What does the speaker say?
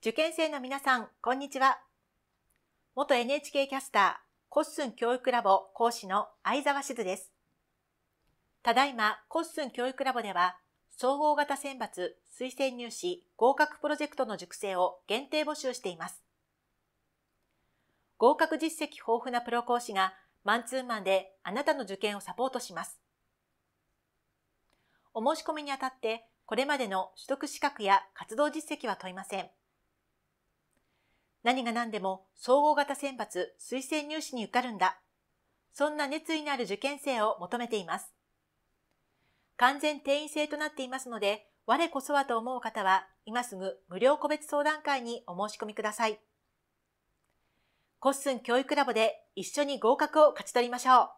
受験生の皆さん、こんにちは。元 NHK キャスター、コッスン教育ラボ講師の相沢静です。ただいま、コッスン教育ラボでは、総合型選抜推薦入試合格プロジェクトの塾生を限定募集しています。合格実績豊富なプロ講師がマンツーマンであなたの受験をサポートします。お申し込みにあたって、これまでの取得資格や活動実績は問いません。何が何でも総合型選抜推薦入試に受かるんだ。そんな熱意のある受験生を求めています。完全定員制となっていますので、我こそはと思う方は、今すぐ無料個別相談会にお申し込みください。コッスン教育ラボで一緒に合格を勝ち取りましょう。